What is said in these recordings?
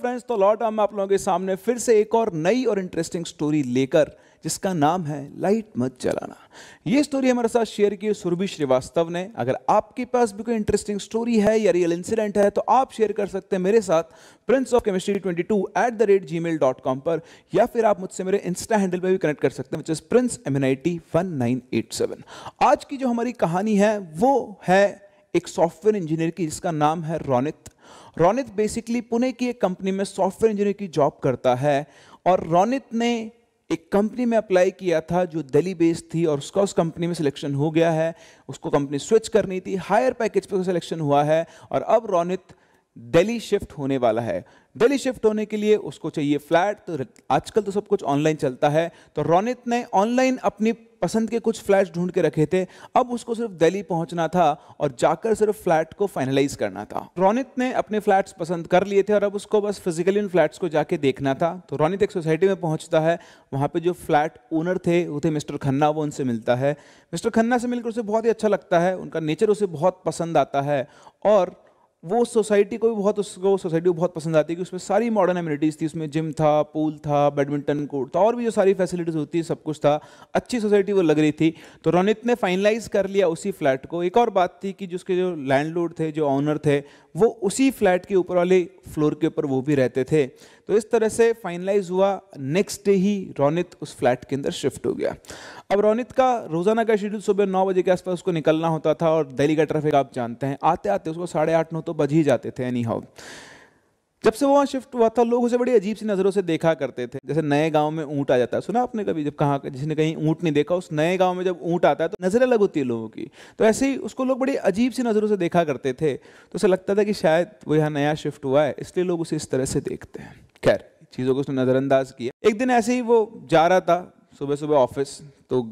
friends तो Lord हम आप लोगों के सामने फिर से एक और नई और इंटरेस्टिंग स्टोरी लेकर जिसका नाम है लाइट मत जलाना ये स्टोरी हमारे साथ शेयर की सुरभि श्रीवास्तव ने अगर आपके पास भी कोई इंटरेस्टिंग स्टोरी है या रियल इंसिडेंट है तो आप शेयर कर सकते हैं मेरे साथ Prince of chemistry twenty two at the rate Gmail dot com पर या फिर आप मुझसे मेरे इंस्टा हैंडल पर भी कनेक्ट कर सकते हैं which is Prince M N I T one nine eight seven आज की जो हमारी कहानी है वो है एक सॉफ्टवेयर इंजीनियर की जिसका नाम है रौनित रोनित बेसिकली पुणे की एक कंपनी में सॉफ्टवेयर इंजीनियर की जॉब करता है और रोनित ने एक कंपनी में अप्लाई किया था जो दिल्ली बेस्ड थी और उसका उस कंपनी में सिलेक्शन हो गया है उसको कंपनी स्विच करनी थी हायर पैकेज पर सिलेक्शन हुआ है और अब रोनित दिल्ली शिफ्ट होने वाला है दिल्ली शिफ्ट होने के लिए उसको चाहिए फ्लैट तो आजकल तो सब कुछ ऑनलाइन चलता है तो रोनित ने ऑनलाइन अपनी पसंद के कुछ फ्लैट ढूंढ के रखे थे अब उसको सिर्फ दिल्ली पहुंचना था और जाकर सिर्फ फ्लैट को फाइनलाइज करना था रोनित ने अपने फ्लैट पसंद कर लिए थे और अब उसको बस फिजिकली उन फ्लैट को जाके देखना था तो रोनित एक सोसाइटी में पहुंचता है वहां पर जो फ्लैट ओनर थे वो थे मिस्टर खन्ना वो उनसे मिलता है मिस्टर खन्ना से मिलकर उसे बहुत ही अच्छा लगता है उनका नेचर उसे बहुत पसंद आता है और वो सोसाइटी को भी बहुत उसको सोसाइटी को बहुत पसंद आती है कि उसमें सारी मॉडर्न एमिनिटीज़ थी उसमें जिम था पूल था बैडमिंटन कोर्ट था और भी जो सारी फैसिलिटीज़ होती है सब कुछ था अच्छी सोसाइटी वो लग रही थी तो रोनित ने फाइनलाइज कर लिया उसी फ्लैट को एक और बात थी कि जिसके जो लैंडलॉर्ड थे जो ऑनर थे वो उसी फ्लैट के ऊपर वाले फ्लोर के ऊपर वो भी रहते थे तो इस तरह से फाइनलाइज हुआ नेक्स्ट डे ही रोनित उस फ्लैट के अंदर शिफ्ट हो गया अब रोनित का रोजाना का शेड्यूल सुबह नौ बजे के आसपास उसको निकलना होता था और दिल्ली का ट्रैफिक आप जानते हैं आते आते उसको साढ़े आठ नौ तो बज ही जाते थे एनी हाउ जब से वो वहाँ शिफ्ट हुआ था लोग उसे बड़ी अजीब सी नज़रों से देखा करते थे जैसे नए गांव में ऊँट आ जाता है सुना आपने कभी जब कहाँ जिसने कहीं ऊँट नहीं देखा उस नए गांव में जब ऊँट आता है तो नज़रें अलग होती है लोगों की तो ऐसे ही उसको लोग बड़ी अजीब सी नज़रों से देखा करते थे तो उसे लगता था कि शायद वो यहाँ नया शिफ्ट हुआ है इसलिए लोग उसे इस तरह से देखते हैं खैर चीज़ों को उसने नज़रअंदाज किया एक दिन ऐसे ही वो जा रहा था सुबह सुबह ऑफिस तो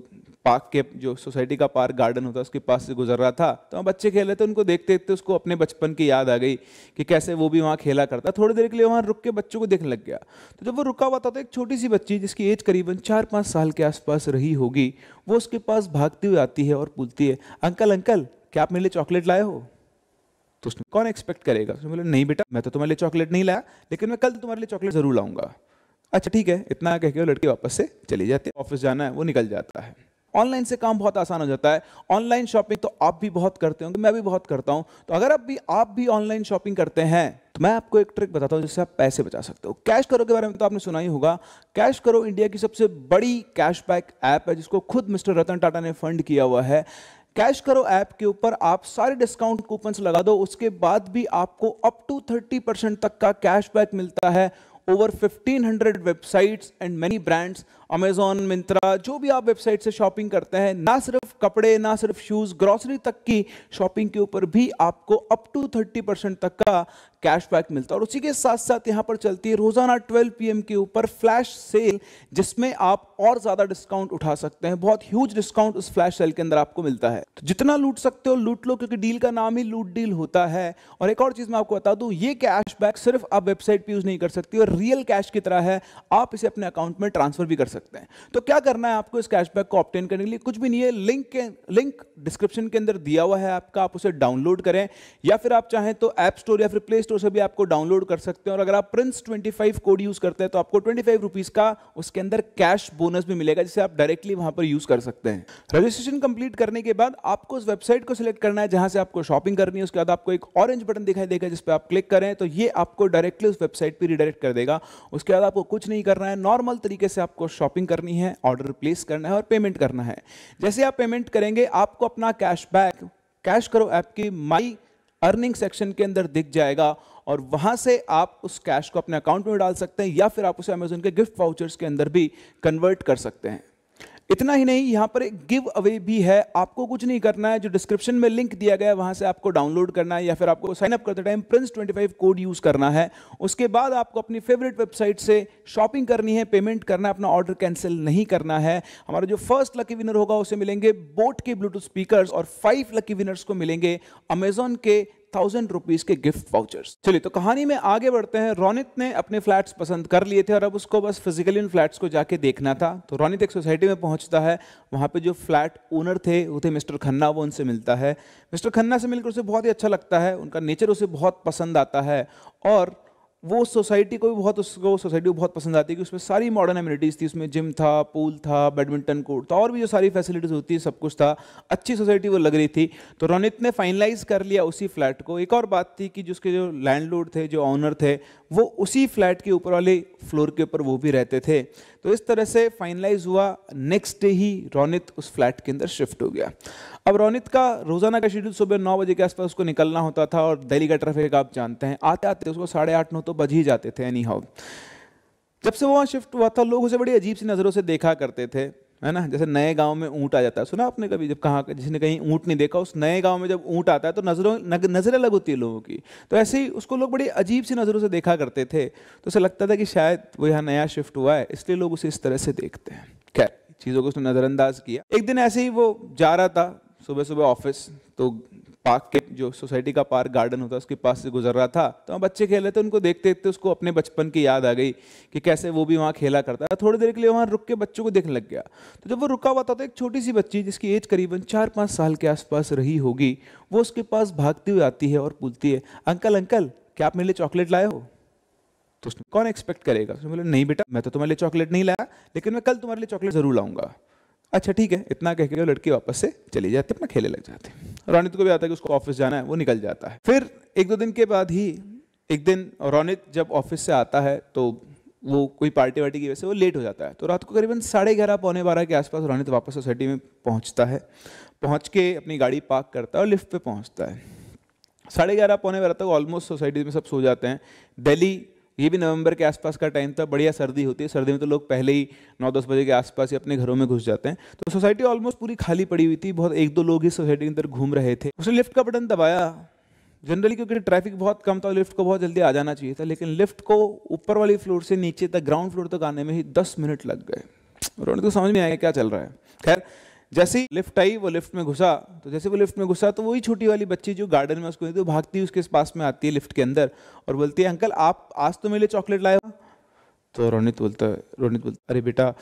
पार्क के जो सोसाइटी का पार्क गार्डन होता है उसके पास से गुजर रहा था तो वहाँ बच्चे खेल रहे थे उनको देखते देखते उसको अपने बचपन की याद आ गई कि कैसे वो भी वहाँ खेला करता थोड़ी देर के लिए वहाँ रुक के बच्चों को देखने लग गया तो जब वो रुका हुआ था तो एक छोटी सी बच्ची जिसकी एज करीबन चार पाँच साल के आसपास रही होगी वो उसके पास भागती हुई आती है और पूछती है अंकल अंकल क्या आप मेरे लिए चॉकलेट लाए हो तो उसने कौन एक्सपेक्ट करेगा उसने बोला नहीं बेटा मैं तो तुम्हारे लिए चॉकलेट नहीं लाया लेकिन मैं कल तो तुम्हारे लिए चॉकलेट ज़रूर लाऊंगा अच्छा ठीक है इतना कह के वो लड़की वापस से चली जाती है ऑफिस जाना है वो निकल जाता है ऑनलाइन से काम बहुत आसान हो जाता है ऑनलाइन शॉपिंग तो आप भी बहुत करते होंगे मैं भी बहुत करता हूं तो अगर आप भी आप भी ऑनलाइन शॉपिंग करते हैं तो मैं आपको एक ट्रिक बताता हूं जिससे आप पैसे बचा सकते हो कैश करो के बारे में तो आपने सुना ही होगा कैश करो इंडिया की सबसे बड़ी कैशबैक ऐप है जिसको खुद मिस्टर रतन टाटा ने फंड किया हुआ है कैश करो ऐप के ऊपर आप सारे डिस्काउंट कूपन लगा दो उसके बाद भी आपको अप टू थर्टी तक का कैशबैक मिलता है over fifteen websites and many brands Amazon Myntra जो भी आप वेबसाइट से शॉपिंग करते हैं ना सिर्फ कपड़े ना सिर्फ शूज़ ग्रॉसरी तक की शॉपिंग के ऊपर भी आपको अप टू थर्टी परसेंट तक का कैशबैक मिलता है और उसी के साथ साथ यहाँ पर चलती है रोज़ाना 12 पीएम के ऊपर फ्लैश सेल जिसमें आप और ज़्यादा डिस्काउंट उठा सकते हैं बहुत ह्यूज डिस्काउंट उस फ्लैश सेल के अंदर आपको मिलता है तो जितना लूट सकते हो लूट लो क्योंकि डील का नाम ही लूट डील होता है और एक और चीज़ मैं आपको बता दू ये कैशबैक सिर्फ आप वेबसाइट पर यूज़ नहीं कर सकती और रियल कैश की तरह है आप इसे अपने अकाउंट में ट्रांसफर भी कर सकते सकते हैं तो क्या करना है आपको इस कैशबैक को ऑप्टेन करने के लिए कुछ भी नहीं है लिंक के लिंक डिस्क्रिप्शन के अंदर दिया हुआ है आपका आप उसे डाउनलोड करें या फिर आप चाहें तो ऐप स्टोर या फिर प्ले स्टोर से भी आपको डाउनलोड कर सकते हैं और अगर आप प्रिंस ट्वेंटी कोड यूज करते हैं तो आपको ट्वेंटी फाइव का उसके अंदर कैश बोनस भी मिलेगा जिसे आप डायरेक्टली वहां पर यूज कर सकते हैं रजिस्ट्रेशन कंप्लीट करने के बाद आपको उस वेबसाइट को सिलेक्ट करना है जहां से आपको शॉपिंग करनी है उसके बाद आपको एक ऑरेंज बटन दिखाई देगा जिस पर आप क्लिक करें तो ये आपको डायरेक्टली उस वेबसाइट पर रिडायरेक्ट कर देगा उसके बाद आपको कुछ नहीं करना है नॉर्मल तरीके से आपको शॉप शॉपिंग करनी है ऑर्डर प्लेस करना है और पेमेंट करना है जैसे आप पेमेंट करेंगे आपको अपना कैशबैक कैश करो ऐप की माई अर्निंग सेक्शन के अंदर दिख जाएगा और वहां से आप उस कैश को अपने अकाउंट में डाल सकते हैं या फिर आप उसे अमेजोन के गिफ्ट वाउचर्स के अंदर भी कन्वर्ट कर सकते हैं इतना ही नहीं यहाँ पर एक गिव अवे भी है आपको कुछ नहीं करना है जो डिस्क्रिप्शन में लिंक दिया गया है वहाँ से आपको डाउनलोड करना है या फिर आपको साइन अप करते टाइम प्रिंस 25 कोड यूज़ करना है उसके बाद आपको अपनी फेवरेट वेबसाइट से शॉपिंग करनी है पेमेंट करना है अपना ऑर्डर कैंसिल नहीं करना है हमारा जो फर्स्ट लकी विनर होगा उसे मिलेंगे बोट के ब्लूटूथ स्पीकर और फाइव लकी विनर्स को मिलेंगे अमेजोन के थाउजेंड रुपीज के गिफ्ट वाउचर्स चलिए तो कहानी में आगे बढ़ते हैं रोनित ने अपने फ्लैट्स पसंद कर लिए थे और अब उसको बस फिजिकली उन फ्लैट्स को जाके देखना था तो रोनित एक सोसाइटी में पहुंचता है वहाँ पे जो फ्लैट ओनर थे वो थे मिस्टर खन्ना वो उनसे मिलता है मिस्टर खन्ना से मिलकर उसे बहुत ही अच्छा लगता है उनका नेचर उसे बहुत पसंद आता है और वो सोसाइटी को भी बहुत उसको सोसाइटी को बहुत पसंद आती है कि उसमें सारी मॉडर्न एम्यूनिटीज़ थी उसमें जिम था पूल था बैडमिंटन कोर्ट था और भी जो सारी फैसिलिटीज़ होती है सब कुछ था अच्छी सोसाइटी वो लग रही थी तो रोनित ने फाइनलाइज़ कर लिया उसी फ्लैट को एक और बात थी कि जिसके जो लैंडलॉर्ड थे जो ऑनर थे वो उसी फ्लैट के ऊपर वाले फ्लोर के ऊपर वो भी रहते थे तो इस तरह से फाइनलाइज हुआ नेक्स्ट डे ही रोनित उस फ्लैट के अंदर शिफ्ट हो गया अब रोनित का रोजाना का शेड्यूल सुबह नौ बजे के आसपास उसको निकलना होता था और दिल्ली का ट्रैफिक आप जानते हैं आते आते उसको साढ़े आठ नौ तो तो बज ही जाते थे एनी हाउ जब से वो वहाँ शिफ्ट हुआ था लोग उसे बड़ी अजीब सी नज़रों से देखा करते थे है ना जैसे नए गांव में ऊँट आ जाता है सुना आपने कभी जब कहाँ जिसने कहीं ऊँट नहीं देखा उस नए गांव में जब ऊँट आता है तो नज़रों नग, नज़रें अलग होती है लोगों की तो ऐसे ही उसको लोग बड़ी अजीब सी नज़रों से देखा करते थे तो उसे लगता था कि शायद वो यहाँ नया शिफ्ट हुआ है इसलिए लोग उसे इस तरह से देखते हैं खैर चीज़ों को उसने नज़रअंदाज किया एक दिन ऐसे ही वो जा रहा था सुबह सुबह ऑफिस तो पार्क के जो सोसाइटी का पार्क गार्डन होता है उसके पास से गुजर रहा था तो वहाँ बच्चे खेल रहे थे उनको देखते देखते उसको अपने बचपन की याद आ गई कि कैसे वो भी वहाँ खेला करता था थोड़ी देर के लिए वहाँ रुक के बच्चों को देखने लग गया तो जब वो रुका हुआ था तो एक छोटी सी बच्ची जिसकी एज करीबन चार पाँच साल के आसपास रही होगी वो उसके पास भागती हुई आती है और पूछती है अंकल अंकल क्या आप मेरे लिए चॉकलेट लाए हो तो उसने कौन एक्सपेक्ट करेगा उसने बोला नहीं बेटा मैं तो तुम्हारे लिए चॉकलेट नहीं लाया लेकिन मैं कल तुम्हारे लिए चॉकलेट ज़रूर लाऊंगा अच्छा ठीक है इतना कह के वो लड़की वापस से चली जाती अपना खेले लग जाते रौनित को भी आता है कि उसको ऑफिस जाना है वो निकल जाता है फिर एक दो दिन के बाद ही एक दिन रौनित जब ऑफिस से आता है तो वो कोई पार्टी वार्टी की वजह से वो लेट हो जाता है तो रात को करीबन साढ़े ग्यारह पौने बारह के आसपास रौनित वापस सोसाइटी में पहुंचता है पहुंच के अपनी गाड़ी पार्क करता है और लिफ्ट पे पहुंचता है साढ़े ग्यारह पौने बारह तक ऑलमोस्ट सोसाइटी में सब सो जाते हैं दिल्ली ये भी नवंबर के आसपास का टाइम था बढ़िया सर्दी होती है सर्दी में तो लोग पहले ही नौ दस बजे के आसपास ही अपने घरों में घुस जाते हैं तो सोसाइटी ऑलमोस्ट पूरी खाली पड़ी हुई थी बहुत एक दो लोग ही सोसाइटी के अंदर घूम रहे थे उसने लिफ्ट का बटन दबाया जनरली क्योंकि ट्रैफिक बहुत कम था लिफ्ट को बहुत जल्दी आ जाना चाहिए था लेकिन लिफ्ट को ऊपर वाली फ्लोर से नीचे तक ग्राउंड फ्लोर तक आने में ही दस मिनट लग गए उन्होंने तो समझ में आया क्या चल रहा है खैर जैसे ही लिफ्ट आई वो लिफ्ट में घुसा तो जैसे वो लिफ्ट में घुसा तो वही छोटी वाली बच्ची जो गार्डन में उसको तो भागती उसके पास में आती है लिफ्ट के अंदर और बोलती है अंकल आप आज तो मेरे लिए चॉकलेट लाए तो रोनित बोलता है रोनित बोलता अरे बेटा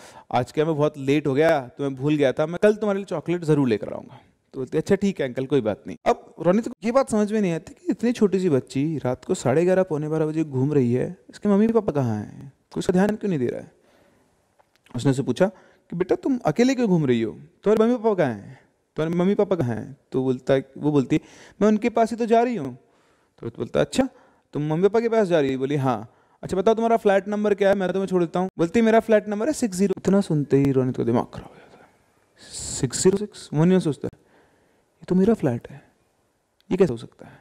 आज क्या मैं बहुत लेट हो गया तो मैं भूल गया था मैं कल तुम्हारे लिए चॉकलेट ज़रूर लेकर आऊंगा तो बोलते अच्छा ठीक है अंकल कोई बात नहीं अब रोनित को ये बात समझ में नहीं आती कि इतनी छोटी सी बच्ची रात को साढ़े ग्यारह पौने बारह बजे घूम रही है इसके मम्मी पापा कहाँ हैं उसका ध्यान क्यों नहीं दे रहा है उसने से पूछा कि बेटा तुम अकेले क्यों घूम रही हो तुम्हारे मम्मी पापा कहाँ हैं तुम्हारे मम्मी पापा कहाँ हैं तो बोलता है वो बोलती मैं उनके पास ही तो जा रही हूँ तो बोलता अच्छा तुम मम्मी पापा के पास जा रही है बोली हाँ अच्छा बताओ तुम्हारा फ्लैट नंबर क्या है मैं तुम्हें छोड़ देता हूँ बोलती मेरा फ्लैट नंबर है सिक्स जीरो इतना सुनते ही रोनित का दिमाग खराब हो जाता है सिक्स जीरो सिक्स वो नहीं सोचता है ये तो मेरा फ्लैट है ये कैसे हो सकता है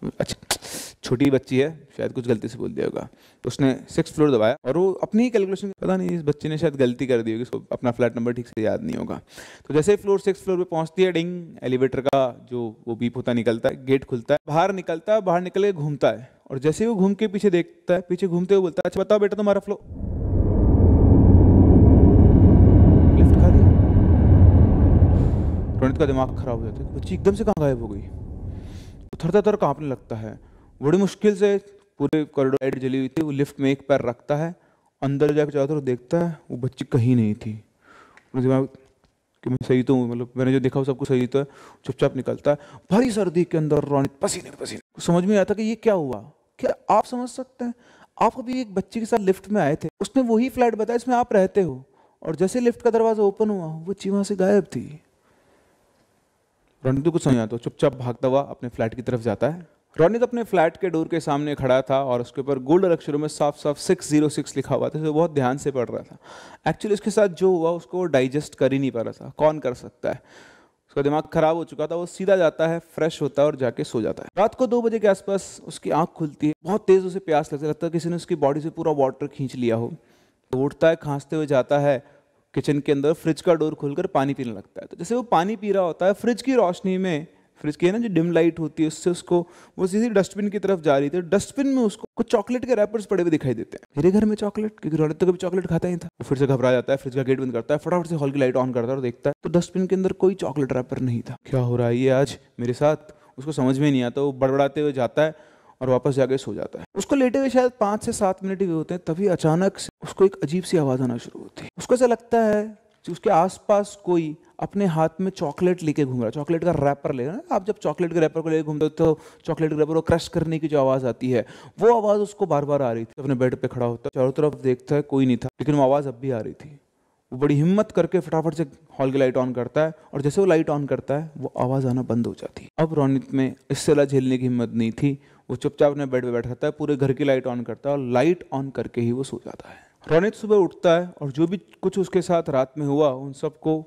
तो अच्छा छोटी बच्ची है शायद कुछ गलती से बोल दिया होगा तो उसने सिक्स फ्लोर दबाया और वो अपनी ही कैलकुलेशन पता नहीं इस बच्चे ने शायद गलती कर दी होगी उसको अपना फ्लैट नंबर ठीक से याद नहीं होगा तो जैसे ही फ्लोर सिक्स फ्लोर पर पहुंचती है डिंग एलिवेटर का जो वो बीप होता निकलता है गेट खुलता है बाहर निकलता है बाहर निकल के घूमता है और जैसे वो घूम के पीछे देखता है पीछे घूमते हुए बोलता है अच्छा बताओ बेटा तुम्हारा फ्लो लिफ्ट खा दी रोनित का दिमाग खराब हो जाता है बच्ची एकदम से कहाँ गायब हो गई थर थर कांपने लगता है बड़ी मुश्किल से पूरे कॉरिडोर लाइट जली हुई थी वो लिफ्ट में एक पैर रखता है अंदर जाकर चारों तरफ देखता है वो बच्ची कहीं नहीं थी दिमाग कि मैं सही तो हूँ मतलब मैंने जो देखा वो सबको सही तो है चुपचाप निकलता है भारी सर्दी के अंदर रौनित पसीने पसीने समझ में आता कि ये क्या हुआ क्या आप समझ सकते हैं आप अभी एक बच्ची के साथ लिफ्ट में आए थे उसने वही फ्लैट बताया इसमें आप रहते हो और जैसे लिफ्ट का दरवाज़ा ओपन हुआ वो चीमा से गायब थी रणित को समझ आता चुपचाप भागता हुआ अपने फ्लैट की तरफ जाता है रोनित तो अपने फ्लैट के डोर के सामने खड़ा था और उसके ऊपर गोल्ड अक्षरों में साफ साफ सिक्स जीरो सिक्स लिखा हुआ था जो बहुत ध्यान से पढ़ रहा था एक्चुअली उसके साथ जो हुआ उसको वो डाइजेस्ट कर ही नहीं पा रहा था कौन कर सकता है उसका दिमाग खराब हो चुका था वो सीधा जाता है फ्रेश होता है और जाके सो जाता है रात को दो बजे के आसपास उसकी आंख खुलती है बहुत तेज़ उसे प्यास लगता लगता है किसी ने उसकी बॉडी से पूरा वाटर खींच लिया हो तो उठता है खांसते हुए जाता है किचन के अंदर फ्रिज का डोर खोलकर पानी पीने लगता है तो जैसे वो पानी पी रहा होता है फ्रिज की रोशनी में फिर इसकी है ना जो डिम लाइट होती है उससे उसको वो सीधी डस्टबिन की तरफ जा रही थी डस्टबिन में उसको कुछ चॉकलेट के रैपर्स पड़े हुए दिखाई देते हैं मेरे घर में चॉकलेट क्योंकि रोहित तो कभी चॉकलेट खाता ही था वो फिर से घबरा जाता है फ्रिज का गेट बंद करता है फटाफट से हॉल की लाइट ऑन करता है और देखता है तो डस्टबिन के अंदर कोई चॉकलेट रैपर नहीं था क्या हो रहा है ये आज मेरे साथ उसको समझ में नहीं आता वो बड़बड़ाते हुए जाता है और वापस जाके सो जाता है उसको लेटे हुए शायद पांच से सात मिनट ही होते हैं तभी अचानक से उसको एक अजीब सी आवाज़ आना शुरू होती है उसको ऐसा लगता है उसके आसपास कोई अपने हाथ में चॉकलेट लेके घूम रहा है चॉकलेट का रैपर ले रहा आप जब चॉकलेट के रैपर को लेकर घूमते हो तो चॉकलेट के रैपर को क्रश करने की जो आवाज़ आती है वो आवाज़ उसको बार बार आ रही थी अपने बेड पे खड़ा होता है चारों तरफ देखता है कोई नहीं था लेकिन वो आवाज़ अब भी आ रही थी वो बड़ी हिम्मत करके फटाफट से हॉल की लाइट ऑन करता है और जैसे वो लाइट ऑन करता है वो आवाज़ आना बंद हो जाती है अब रौनित में इस सलाह झेलने की हिम्मत नहीं थी वो चुपचाप अपने बेड पर बैठ जाता है पूरे घर की लाइट ऑन करता है और लाइट ऑन करके ही वो सो जाता है रौनित सुबह उठता है और जो भी कुछ उसके साथ रात में हुआ उन सबको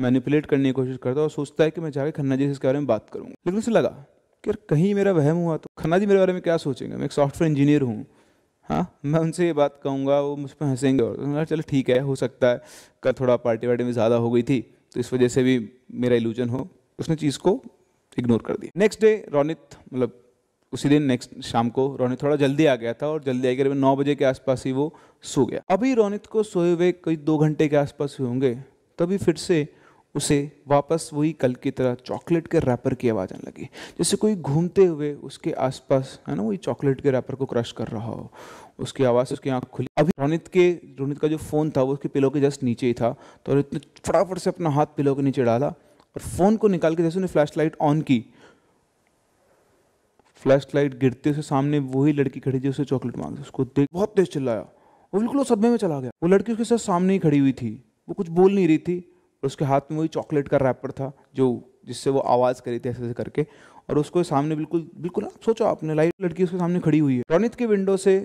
मैनिपुलेट करने की कोशिश करता है और सोचता है कि मैं जाकर खन्ना जी से इसके बारे में बात करूँगा लेकिन उसे लगा कि यार कहीं मेरा वहम हुआ तो खन्ना जी मेरे बारे में क्या सोचेंगे मैं एक सॉफ्टवेयर इंजीनियर हूँ हाँ मैं उनसे ये बात कहूँगा वो मुझ पर हंसेंगे और तो चलो ठीक है हो सकता है कल थोड़ा पार्टी वार्टी में ज़्यादा हो गई थी तो इस वजह से भी मेरा इल्यूजन हो उसने चीज़ को इग्नोर कर दिया नेक्स्ट डे रौनित मतलब उसी दिन नेक्स्ट शाम को रोनित थोड़ा जल्दी आ गया था और जल्दी आकर नौ बजे के आसपास ही वो सो गया अभी रोनित को सोए हुए कई दो घंटे के आसपास हुए होंगे तभी फिर से उसे वापस वही कल की तरह चॉकलेट के रैपर की आवाज़ आने लगी जैसे कोई घूमते हुए उसके आसपास है ना वही चॉकलेट के रैपर को क्रश कर रहा हो उसकी आवाज़ उसकी आँख खुली अभी रोनित के रोनित का जो फ़ोन था वो उसके पिलो के जस्ट नीचे ही था तो रोनित ने फटाफट से अपना हाथ पिलो के नीचे डाला और फ़ोन को निकाल के जैसे उन्हें फ्लैश लाइट ऑन की फ्लैश लाइट गिरते से सामने वही लड़की खड़ी थी उसे चॉकलेट मांग उसको देख बहुत तेज चिल्लाया वो बिल्कुल उस सदमे में चला गया वो लड़की उसके साथ सामने ही खड़ी हुई थी वो कुछ बोल नहीं रही थी और उसके हाथ में वही चॉकलेट का रैपर था जो जिससे वो आवाज़ करी थी ऐसे ऐसे करके और उसको सामने बिल्कुल बिल्कुल आप सोचो आपने लाइट लड़की उसके सामने खड़ी हुई है रोनित की विंडो से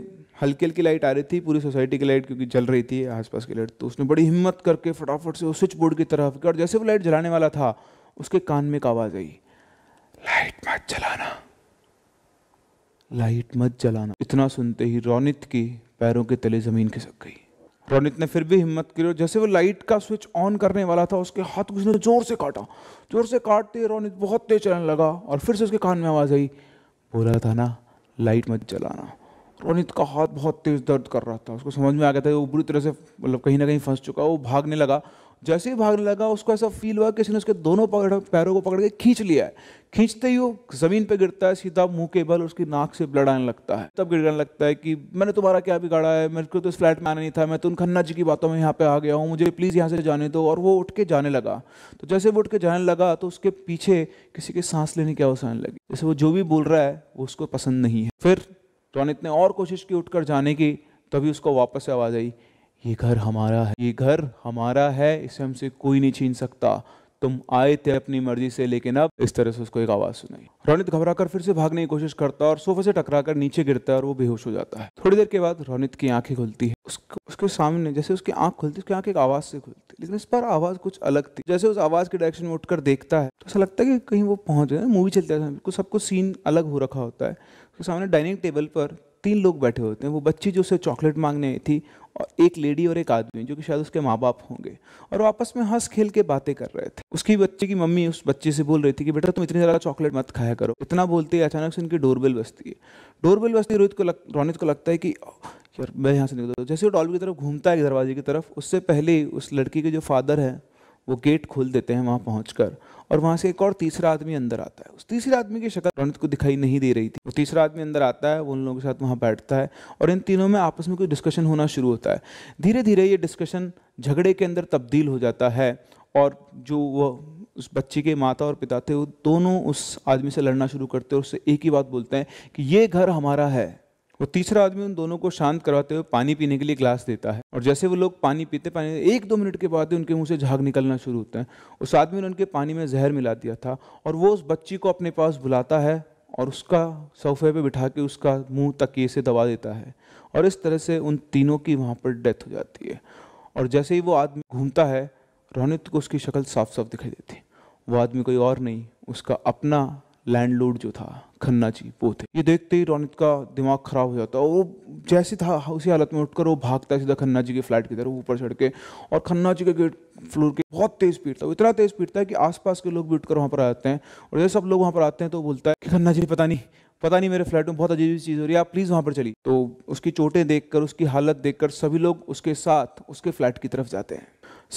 हल्की हल्की लाइट आ रही थी पूरी सोसाइटी की लाइट क्योंकि जल रही थी आसपास की लाइट तो उसने बड़ी हिम्मत करके फटाफट से स्विच बोर्ड की तरफ और जैसे वो लाइट जलाने वाला था उसके कान में एक आवाज़ आई लाइट मत जलाना लाइट मत जलाना इतना सुनते ही रौनित की पैरों के तले जमीन खिसक गई रौनित ने फिर भी हिम्मत की और जैसे वो लाइट का स्विच ऑन करने वाला था उसके हाथ उसने जोर से काटा जोर से काटते ही रौनित बहुत तेज चलने लगा और फिर से उसके कान में आवाज़ आई बोला था ना लाइट मत जलाना रौनित का हाथ बहुत तेज़ दर्द कर रहा था उसको समझ में आ गया था वो बुरी तरह से मतलब कहीं ना कहीं फंस चुका वो भागने लगा जैसे ही भागने लगा उसको ऐसा फील हुआ किसी ने उसके दोनों पकड़ पैरों को पकड़ के खींच लिया है खींचते ही वो जमीन पे गिरता है सीधा मुंह के बल उसकी नाक से ब्लड आने लगता है तब गिर लगता है कि मैंने तुम्हारा क्या बिगाड़ा है मेरे को तो इस फ्लैट में आना नहीं था मैं तो उन खन्ना जी की बातों में यहाँ पे आ गया हूँ मुझे प्लीज़ यहाँ से जाने दो और वो उठ के जाने लगा तो जैसे वो उठ के जाने लगा तो उसके पीछे किसी के सांस लेने की आवाज़ आने लगी जैसे वो जो भी बोल रहा है वो उसको पसंद नहीं है फिर रौनित तो ने और कोशिश की उठकर जाने की तभी उसको वापस आवाज़ आई ये घर हमारा है ये घर हमारा है इसे हमसे कोई नहीं छीन सकता तुम आए थे अपनी मर्जी से लेकिन अब इस तरह से उसको एक आवाज सुनाई रौनित तो घबराकर फिर से भागने की कोशिश करता है और सोफे से टकराकर नीचे गिरता है और वो बेहोश हो जाता है थोड़ी देर के बाद रौनित की आंखें खुलती है उसके, उसके सामने जैसे उसकी आंख खुलती है उसकी आंख एक आवाज से खुलती है लेकिन इस पर आवाज कुछ अलग थी जैसे उस आवाज के डायरेक्शन में उठकर देखता है तो ऐसा लगता है कि कहीं वो पहुंच गए मूवी चलते है सीन अलग हो रखा होता है उसके सामने डाइनिंग टेबल पर तीन लोग बैठे होते हैं वो बच्ची जो उसे चॉकलेट मांगने आई थी और एक लेडी और एक आदमी जो कि शायद उसके माँ बाप होंगे और वो आपस में हंस खेल के बातें कर रहे थे उसकी बच्चे की मम्मी उस बच्चे से बोल रही थी कि बेटा तुम इतनी ज़्यादा चॉकलेट मत खाया करो इतना बोलते ही अचानक से उनकी डोरबेल बजती है डोरबेल बजती रोहित को लग रोनित को लगता है कि यार मैं यहाँ से निकलता हूँ जैसे वो डॉल की तरफ घूमता है दरवाजे की तरफ उससे पहले उस लड़की के जो फादर है वो गेट खोल देते हैं वहाँ पहुँच और वहाँ से एक और तीसरा आदमी अंदर आता है उस तीसरे आदमी की शक्ल रणित को दिखाई नहीं दे रही थी वो तीसरा आदमी अंदर आता है वो उन लोगों के साथ वहाँ बैठता है और इन तीनों में आपस में कोई डिस्कशन होना शुरू होता है धीरे धीरे ये डिस्कशन झगड़े के अंदर तब्दील हो जाता है और जो वो उस बच्चे के माता और पिता थे वो दोनों उस आदमी से लड़ना शुरू करते और उससे एक ही बात बोलते हैं कि ये घर हमारा है और तीसरा आदमी उन दोनों को शांत करवाते हुए पानी पीने के लिए ग्लास देता है और जैसे वो लोग पानी पीते पानी एक दो मिनट के बाद ही उनके मुंह से झाग निकलना शुरू होता है उस आदमी ने उनके पानी में जहर मिला दिया था और वो उस बच्ची को अपने पास बुलाता है और उसका सोफे पे बिठा के उसका मुंह तकिए से दबा देता है और इस तरह से उन तीनों की वहाँ पर डेथ हो जाती है और जैसे ही वो आदमी घूमता है रोनित को उसकी शक्ल साफ साफ दिखाई देती है वो आदमी कोई और नहीं उसका अपना लैंडलॉर्ड जो था खन्ना जी वो थे ये देखते ही रौनित का दिमाग खराब हो जाता है वो जैसे था उसी हालत में उठकर वो भागता है सीधा खन्ना जी के फ्लैट की तरफ ऊपर चढ़ के और खन्ना जी के गेट फ्लोर के बहुत तेज पीटता है इतना तेज पीटता है कि आसपास के लोग भी उठकर वहाँ पर आते हैं और जैसे सब लोग वहाँ पर आते हैं तो बोलता है कि खन्ना जी पता नहीं पता नहीं मेरे फ्लैट में बहुत अजीब चीज़ हो रही है आप प्लीज़ वहाँ पर चली तो उसकी चोटें देखकर उसकी हालत देखकर सभी लोग उसके साथ उसके फ्लैट की तरफ जाते हैं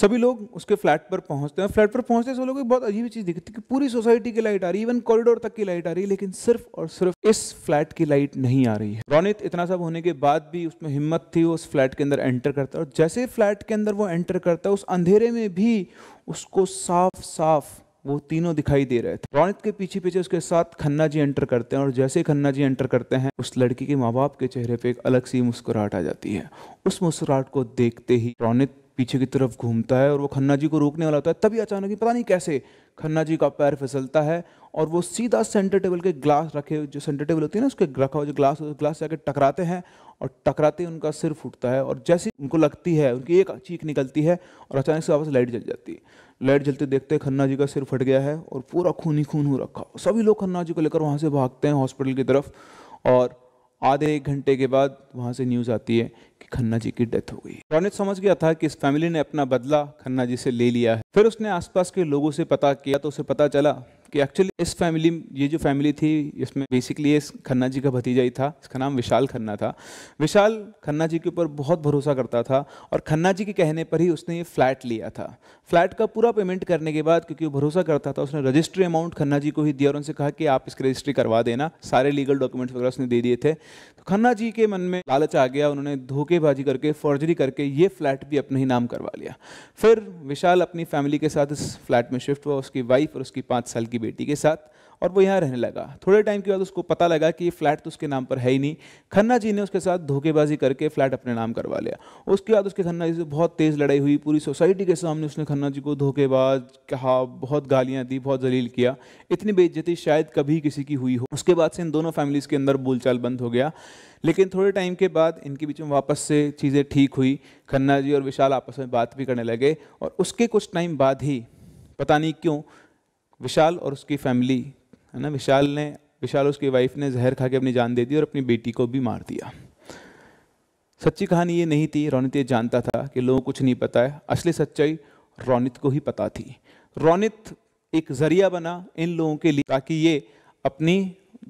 सभी लोग उसके फ्लैट पर पहुंचते हैं फ्लैट पर पहुंचते हैं सब लोग एक बहुत अजीब चीज़ दिखती है कि पूरी सोसाइटी की लाइट आ रही है इवन कॉरिडोर तक की लाइट आ रही है लेकिन सिर्फ और सिर्फ इस फ्लैट की लाइट नहीं आ रही है रौनित इतना सब होने के बाद भी उसमें हिम्मत थी वो उस फ्लैट के अंदर एंटर करता है और जैसे फ्लैट के अंदर वो एंटर करता है उस अंधेरे में भी उसको साफ साफ वो तीनों दिखाई दे रहे थे रौनित के पीछे पीछे उसके साथ खन्ना जी एंटर करते हैं और जैसे खन्ना जी एंटर करते हैं उस लड़की के माँ बाप के चेहरे पे एक अलग सी मुस्कुराहट आ जाती है उस मुस्कुराहट को देखते ही रौनित पीछे की तरफ घूमता है और वो खन्ना जी को रोकने वाला होता है तभी अचानक ही पता नहीं कैसे खन्ना जी का पैर फिसलता है और वो सीधा सेंटर टेबल के ग्लास रखे जो सेंटर टेबल होती है ना उसके रखा हुआ जो ग्लास ग्लास जाके टकराते हैं और टकराते ही उनका सिर फूटता है और जैसे उनको लगती है उनकी एक चीख निकलती है और अचानक से वापस लाइट जल जाती है लाइट जलते देखते खन्ना जी का सिर फट गया है और पूरा खून ही खून हो रखा सभी लोग खन्ना जी को लेकर वहाँ से भागते हैं हॉस्पिटल की तरफ और आधे एक घंटे के बाद वहाँ से न्यूज़ आती है कि खन्ना जी की डेथ हो गई रौनित समझ गया था कि इस फैमिली ने अपना बदला खन्ना जी से ले लिया है फिर उसने आसपास के लोगों से पता किया तो उसे पता चला कि एक्चुअली इस फैमिली ये जो फैमिली थी इसमें बेसिकली इस खन्ना जी का भतीजा ही था इसका नाम विशाल खन्ना था विशाल खन्ना जी के ऊपर बहुत भरोसा करता था और खन्ना जी के कहने पर ही उसने ये फ्लैट लिया था फ्लैट का पूरा पेमेंट करने के बाद क्योंकि वो भरोसा करता था उसने रजिस्ट्री अमाउंट खन्ना जी को ही दिया और उनसे कहा कि आप इसकी रजिस्ट्री करवा देना सारे लीगल डॉक्यूमेंट्स वगैरह उसने दे दिए थे तो खन्ना जी के मन में लालच आ गया उन्होंने धोखेबाजी करके फॉर्जरी करके ये फ्लैट भी अपने ही नाम करवा लिया फिर विशाल अपनी फैमिली के साथ इस फ्लैट में शिफ्ट हुआ उसकी वाइफ और उसकी पाँच साल की बेटी के साथ और वो यहाँ रहने लगा थोड़े टाइम के बाद उसको पता लगा कि ये फ्लैट तो उसके नाम पर है ही नहीं खन्ना जी ने उसके साथ धोखेबाजी करके फ्लैट अपने नाम करवा लिया उसके बाद उसके खन्ना जी से बहुत तेज़ लड़ाई हुई पूरी सोसाइटी के सामने उसने खन्ना जी को धोखेबाज कहा बहुत गालियाँ दी बहुत जलील किया इतनी बेइज्जती शायद कभी किसी की हुई हो उसके बाद से इन दोनों फैमिलीज़ के अंदर बोलचाल बंद हो गया लेकिन थोड़े टाइम के बाद इनके बीच में वापस से चीज़ें ठीक हुई खन्ना जी और विशाल आपस में बात भी करने लगे और उसके कुछ टाइम बाद ही पता नहीं क्यों विशाल और उसकी फैमिली है ना विशाल ने विशाल उसकी वाइफ ने जहर खा के अपनी जान दे दी और अपनी बेटी को भी मार दिया सच्ची कहानी ये नहीं थी रौनित ये जानता था कि लोगों कुछ नहीं पता है असली सच्चाई रौनित को ही पता थी रौनित एक जरिया बना इन लोगों के लिए ताकि ये अपनी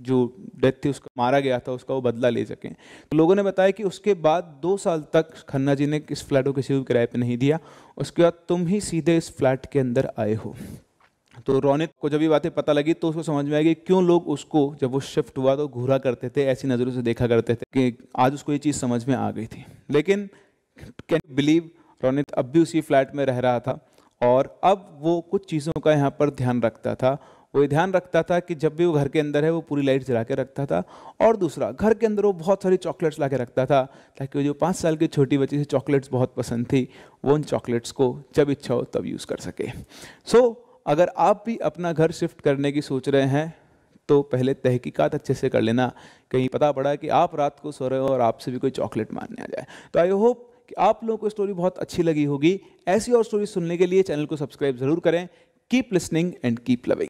जो डेथ थी उसका मारा गया था उसका वो बदला ले सकें तो लोगों ने बताया कि उसके बाद दो साल तक खन्ना जी ने इस फ्लैट को किसी को किराए पर नहीं दिया उसके बाद तुम ही सीधे इस फ्लैट के अंदर आए हो तो रौनित को जब ये बातें पता लगी तो उसको समझ में आ कि क्यों लोग उसको जब वो शिफ्ट हुआ तो घूरा करते थे ऐसी नज़रों से देखा करते थे कि आज उसको ये चीज़ समझ में आ गई थी लेकिन कैन यू बिलीव रौनित अब भी उसी फ्लैट में रह रहा था और अब वो कुछ चीज़ों का यहाँ पर ध्यान रखता था वो ये ध्यान रखता था कि जब भी वो घर के अंदर है वो पूरी लाइट जला के रखता था और दूसरा घर के अंदर वो बहुत सारी चॉकलेट्स ला के रखता था ताकि जो पाँच साल की छोटी बच्ची से चॉकलेट्स बहुत पसंद थी वो उन चॉकलेट्स को जब इच्छा हो तब यूज़ कर सके सो so, अगर आप भी अपना घर शिफ्ट करने की सोच रहे हैं तो पहले तहकीकात अच्छे से कर लेना कहीं पता पड़ा कि आप रात को सो रहे हो और आपसे भी कोई चॉकलेट मारने आ जाए तो आई होप कि आप लोगों को स्टोरी बहुत अच्छी लगी होगी ऐसी और स्टोरी सुनने के लिए चैनल को सब्सक्राइब जरूर करें keep listening and keep loving